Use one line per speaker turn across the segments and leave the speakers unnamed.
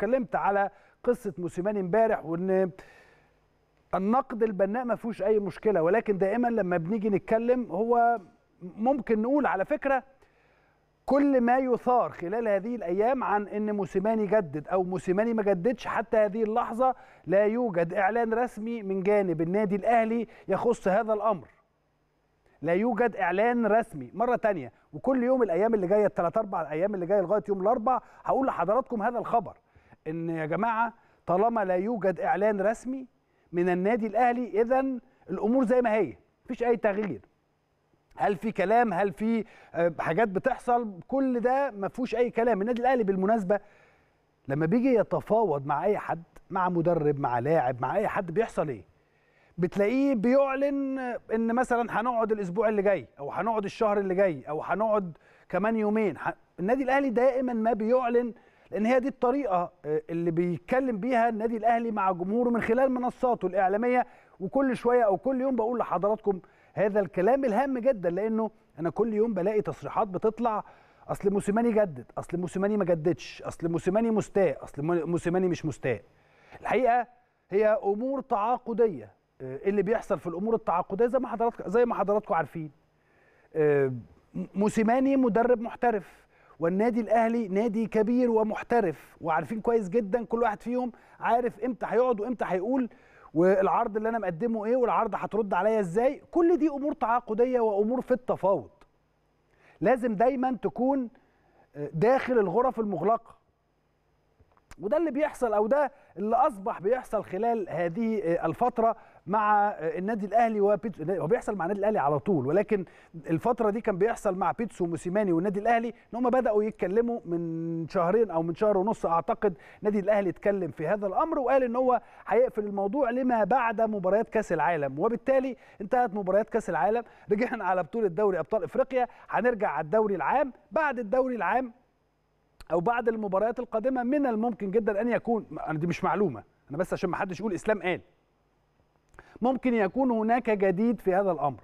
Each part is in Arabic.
اتكلمت على قصه موسيماني امبارح وان النقد البناء ما فيهوش اي مشكله ولكن دائما لما بنيجي نتكلم هو ممكن نقول على فكره كل ما يثار خلال هذه الايام عن ان موسيماني جدد او موسيماني ما جددش حتى هذه اللحظه لا يوجد اعلان رسمي من جانب النادي الاهلي يخص هذا الامر لا يوجد اعلان رسمي مره تانية وكل يوم الايام اللي جايه الثلاث اربع ايام اللي جايه لغايه يوم الاربع هقول لحضراتكم هذا الخبر ان يا جماعه طالما لا يوجد اعلان رسمي من النادي الاهلي اذا الامور زي ما هي مفيش اي تغيير هل في كلام هل في آه، حاجات بتحصل كل ده ما فيهوش اي كلام النادي الاهلي بالمناسبه لما بيجي يتفاوض مع اي حد مع مدرب مع لاعب مع اي حد بيحصل ايه بتلاقيه بيعلن ان مثلا هنقعد الاسبوع اللي جاي او هنقعد الشهر اللي جاي او هنقعد كمان يومين النادي الاهلي دائما ما بيعلن لان هي دي الطريقه آه، اللي بيتكلم بيها النادي الاهلي مع جمهوره من خلال منصاته الاعلاميه وكل شويه او كل يوم بقول لحضراتكم هذا الكلام الهام جدا لانه انا كل يوم بلاقي تصريحات بتطلع اصل موسيماني جدد اصل موسيماني ما جددش اصل موسيماني مستاء اصل موسيماني مش مستاء الحقيقه هي امور تعاقديه آه، اللي بيحصل في الامور التعاقديه زي ما حضراتكم زي ما حضراتكم عارفين آه، موسيماني مدرب محترف والنادي الاهلي نادي كبير ومحترف وعارفين كويس جدا كل واحد فيهم عارف امتى هيقعد وامتى هيقول والعرض اللي انا مقدمه ايه والعرض هترد عليا ازاي كل دي امور تعاقديه وامور في التفاوض لازم دايما تكون آه، داخل الغرف المغلقه وده اللي بيحصل او ده اللي اصبح بيحصل خلال هذه آه، الفتره مع النادي الاهلي وبيتسو هو بيحصل مع النادي الاهلي على طول ولكن الفتره دي كان بيحصل مع بيتسو وموسيماني والنادي الاهلي ان هم بداوا يتكلموا من شهرين او من شهر ونص اعتقد النادي الاهلي اتكلم في هذا الامر وقال ان هو هيقفل الموضوع لما بعد مباريات كاس العالم وبالتالي انتهت مباريات كاس العالم رجعنا على بطوله دوري ابطال افريقيا هنرجع على الدوري العام بعد الدوري العام او بعد المباريات القادمه من الممكن جدا ان يكون دي مش معلومه انا بس عشان ما حدش يقول اسلام قال ممكن يكون هناك جديد في هذا الامر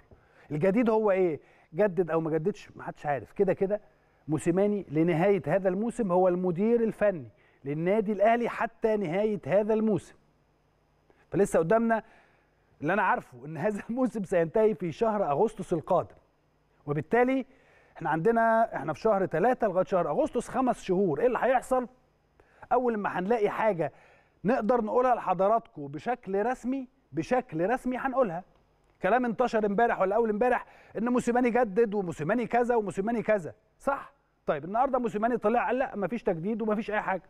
الجديد هو ايه جدد او ما جددش ما حدش عارف كده كده موسيماني لنهايه هذا الموسم هو المدير الفني للنادي الاهلي حتى نهايه هذا الموسم فلسه قدامنا اللي انا عارفه ان هذا الموسم سينتهي في شهر اغسطس القادم وبالتالي احنا عندنا احنا في شهر 3 لغايه شهر اغسطس خمس شهور ايه اللي هيحصل اول ما هنلاقي حاجه نقدر نقولها لحضراتكم بشكل رسمي بشكل رسمي هنقولها كلام انتشر امبارح ولا اول امبارح ان موسيماني جدد وموسيماني كذا وموسيماني كذا صح طيب النهارده موسيماني طلع قال لا مفيش تجديد ومفيش اي حاجه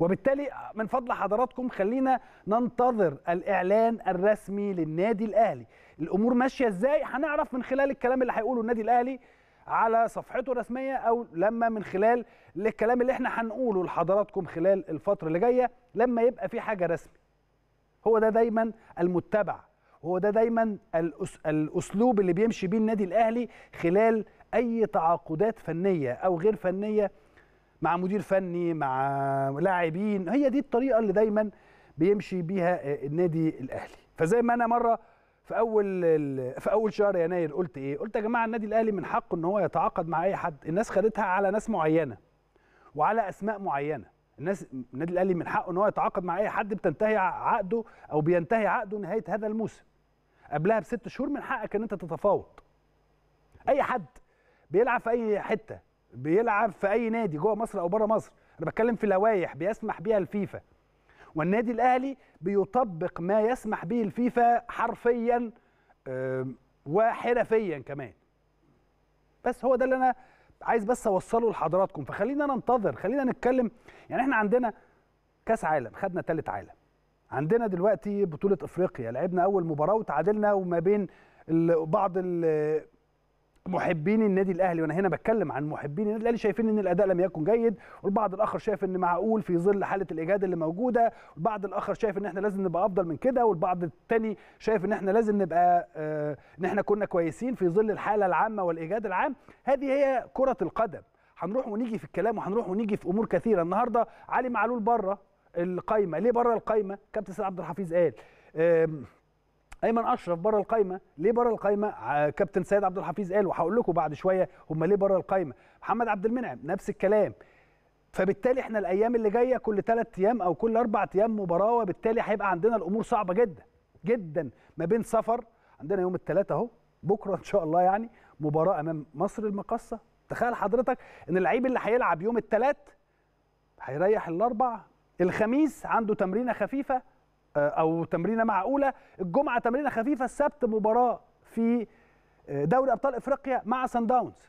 وبالتالي من فضل حضراتكم خلينا ننتظر الاعلان الرسمي للنادي الاهلي الامور ماشيه ازاي هنعرف من خلال الكلام اللي هيقوله النادي الاهلي على صفحته الرسميه او لما من خلال الكلام اللي احنا هنقوله لحضراتكم خلال الفتره اللي جايه لما يبقى في حاجه رسمي هو ده دايما المتبع هو ده دايما الاسلوب اللي بيمشي بيه النادي الاهلي خلال اي تعاقدات فنيه او غير فنيه مع مدير فني مع لاعبين هي دي الطريقه اللي دايما بيمشي بيها النادي الاهلي فزي ما انا مره في اول في اول شهر يناير قلت ايه قلت يا جماعه النادي الاهلي من حقه ان هو يتعاقد مع اي حد الناس خدتها على ناس معينه وعلى اسماء معينه الناس النادي الاهلي من حقه ان هو يتعاقد مع اي حد بتنتهي عقده او بينتهي عقده نهايه هذا الموسم قبلها بست شهور من حقك ان انت تتفاوض اي حد بيلعب في اي حته بيلعب في اي نادي جوه مصر او بره مصر انا بتكلم في لوائح بيسمح بيها الفيفا والنادي الاهلي بيطبق ما يسمح به الفيفا حرفيا وحرفيا كمان بس هو ده اللي انا عايز بس اوصله لحضراتكم فخلينا ننتظر خلينا نتكلم يعني احنا عندنا كاس عالم خدنا ثالث عالم عندنا دلوقتي بطوله افريقيا لعبنا اول مباراه وتعادلنا وما بين بعض محبين النادي الاهلي وانا هنا بتكلم عن محبين النادي الاهلي شايفين ان الاداء لم يكن جيد والبعض الاخر شايف ان معقول في ظل حاله الاجهاد اللي موجوده والبعض الاخر شايف ان احنا لازم نبقى افضل من كده والبعض الثاني شايف ان احنا لازم نبقى آه، ان احنا كنا كويسين في ظل الحاله العامه والاجهاد العام هذه هي كره القدم هنروح ونيجي في الكلام وهنروح ونيجي في امور كثيره النهارده علي معلول بره القايمه ليه بره القايمه كابتن سيد عبد الحفيظ قال ايمن اشرف بره القايمه ليه بره القايمه كابتن سيد عبد الحفيظ قال وهقول لكم بعد شويه هم ليه بره القايمه محمد عبد المنعم نفس الكلام فبالتالي احنا الايام اللي جايه كل ثلاث ايام او كل اربع ايام مباراه وبالتالي هيبقى عندنا الامور صعبه جدا جدا ما بين سفر عندنا يوم الثلاثاء اهو بكره ان شاء الله يعني مباراه امام مصر المقصه تخيل حضرتك ان اللعيب اللي هيلعب يوم الثلاث هيريح الاربع الخميس عنده تمرينه خفيفه آه، او تمرينه معقوله الجمعه تمرينه خفيفه السبت مباراه في آه، دوري ابطال افريقيا مع سان داونز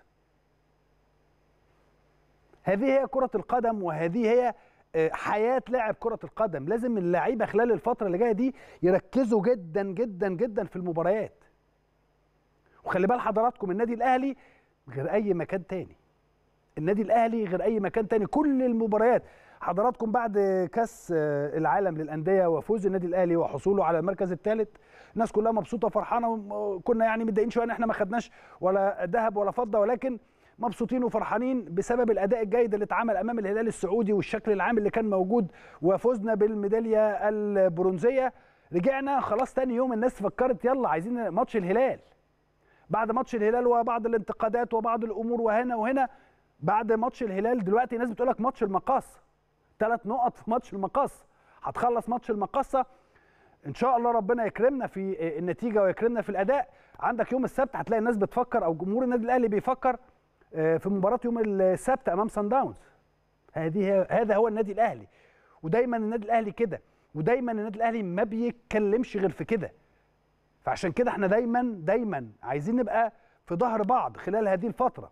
هذه هي كره القدم وهذه هي آه، حياه لاعب كره القدم لازم اللعيبه خلال الفتره اللي جايه دي يركزوا جدا جدا جدا في المباريات وخلي بال حضراتكم النادي الاهلي غير اي مكان تاني النادي الاهلي غير اي مكان تاني كل المباريات حضراتكم بعد كاس آه، العالم للانديه وفوز النادي الاهلي وحصوله على المركز الثالث الناس كلها مبسوطه وفرحانه كنا يعني متضايقين شويه ان احنا ما خدناش ولا ذهب ولا فضه ولكن مبسوطين وفرحانين بسبب الاداء الجيد اللي اتعمل امام الهلال السعودي والشكل العام اللي كان موجود وفوزنا بالميداليه البرونزيه رجعنا خلاص تاني يوم الناس فكرت يلا عايزين ماتش الهلال بعد ماتش الهلال وبعض الانتقادات وبعض الامور وهنا وهنا بعد ماتش الهلال دلوقتي الناس بتقول لك ماتش المقاصه ثلاث نقط في ماتش المقاصه هتخلص ماتش المقاصه ان شاء الله ربنا يكرمنا في النتيجه ويكرمنا في الاداء عندك يوم السبت هتلاقي الناس بتفكر او جمهور النادي الاهلي بيفكر آه، في مباراه يوم السبت امام سان داونز هذه هذا هو النادي الاهلي ودايما النادي الاهلي كده ودايما النادي الاهلي ما بيتكلمش غير في كده فعشان كده احنا دايما دايما عايزين نبقى في ظهر بعض خلال هذه الفتره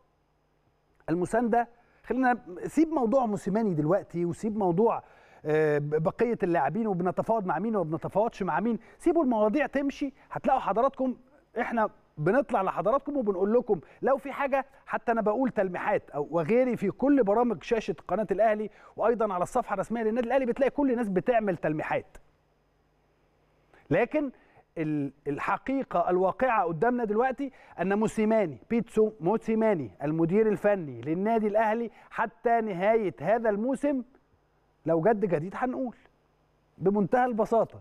المسانده خلينا سيب موضوع موسيماني دلوقتي وسيب موضوع آه، بقيه اللاعبين وبنتفاوض مع مين وبنتفاوضش مع مين سيبوا المواضيع تمشي هتلاقوا حضراتكم احنا بنطلع لحضراتكم وبنقول لكم لو في حاجه حتى انا بقول تلميحات او وغيري في كل برامج شاشه قناه الاهلي وايضا على الصفحه الرسميه للنادي الاهلي بتلاقي كل الناس بتعمل تلميحات لكن الحقيقه الواقعه قدامنا دلوقتي ان موسيماني بيتسو موسيماني المدير الفني للنادي الاهلي حتى نهايه هذا الموسم لو جد جديد هنقول بمنتهى البساطه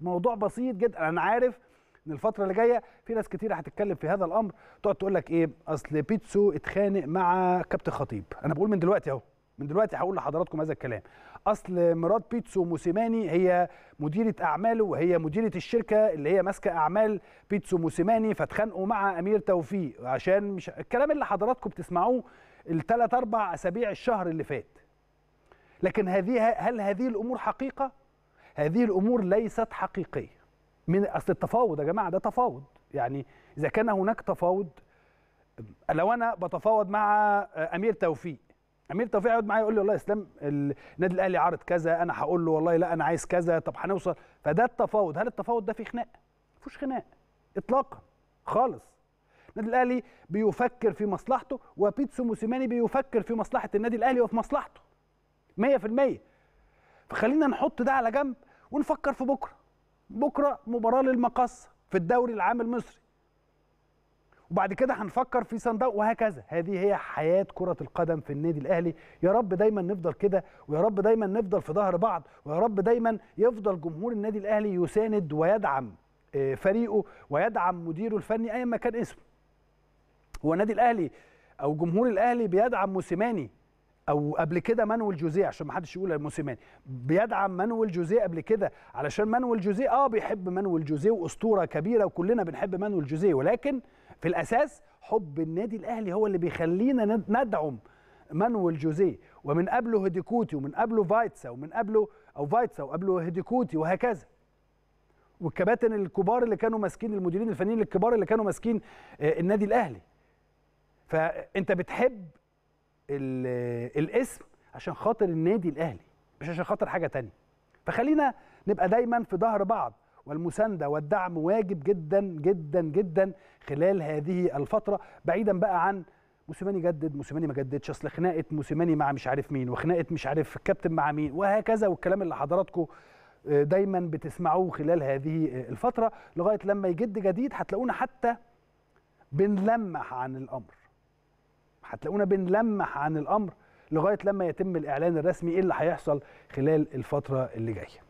الموضوع بسيط جدا انا عارف ان الفتره اللي جايه في ناس كتير هتتكلم في هذا الامر تقعد تقول لك ايه اصل بيتسو اتخانق مع كابتن خطيب انا بقول من دلوقتي اهو من دلوقتي هقول لحضراتكم هذا الكلام اصل مراد بيتسو موسيماني هي مديره اعماله وهي مديره الشركه اللي هي ماسكه اعمال بيتسو موسيماني فاتخانقوا مع امير توفيق عشان مش الكلام اللي حضراتكم بتسمعوه الثلاث اربع اسابيع الشهر اللي فات لكن هذه هل هذه الامور حقيقه هذه الامور ليست حقيقيه من اصل التفاوض يا جماعه ده تفاوض يعني اذا كان هناك تفاوض لو انا بتفاوض مع امير توفيق امير توفيق يقعد معايا يقول لي والله يا اسلام النادي الاهلي عارض كذا انا هقول له والله لا انا عايز كذا طب هنوصل فده التفاوض هل التفاوض ده فيه خناق؟ مفيش خناق اطلاقا خالص النادي الاهلي بيفكر في مصلحته وبيتسو موسيماني بيفكر في مصلحه النادي الاهلي وفي مصلحته 100% فخلينا نحط ده على جنب ونفكر في بكره بكره مباراه للمقصه في الدوري العام المصري وبعد كده هنفكر في صندوق وهكذا هذه هي حياه كره القدم في النادي الاهلي يا رب دايما نفضل كده ويا رب دايما نفضل في ظهر بعض ويا رب دايما يفضل جمهور النادي الاهلي يساند ويدعم آه، فريقه ويدعم مديره الفني ايا ما كان اسمه هو النادي الاهلي او جمهور الاهلي بيدعم موسيماني او قبل كده مانويل جوزيه عشان ما حدش يقول موسيماني بيدعم مانويل جوزيه قبل كده علشان مانويل جوزيه اه بيحب مانويل جوزيه واسطوره كبيره وكلنا بنحب مانويل جوزيه ولكن في الاساس حب النادي الاهلي هو اللي بيخلينا ندعم مانويل جوزيه ومن قبله هديكوتي ومن قبله فايتسا ومن قبله او فايتسا وقبله هديكوتي وهكذا والكباتن الكبار اللي كانوا ماسكين المديرين الفنيين الكبار اللي كانوا ماسكين آه، النادي الاهلي فانت بتحب الاسم عشان خاطر النادي الاهلي مش عشان خاطر حاجه تانية فخلينا نبقى دايما في ظهر بعض والمساندة والدعم واجب جدا جدا جدا خلال هذه الفترة بعيدا بقى عن موسيماني جدد موسيماني ما جددش اصل خناقه موسيماني مع مش عارف مين وخناقه مش عارف الكابتن مع مين وهكذا والكلام اللي حضراتكم آه، دايما بتسمعوه خلال هذه آه، الفتره لغايه لما يجد جديد هتلاقونا حتى بنلمح عن الامر هتلاقونا بنلمح عن الامر لغايه لما يتم الاعلان الرسمي ايه اللي هيحصل خلال الفتره اللي جايه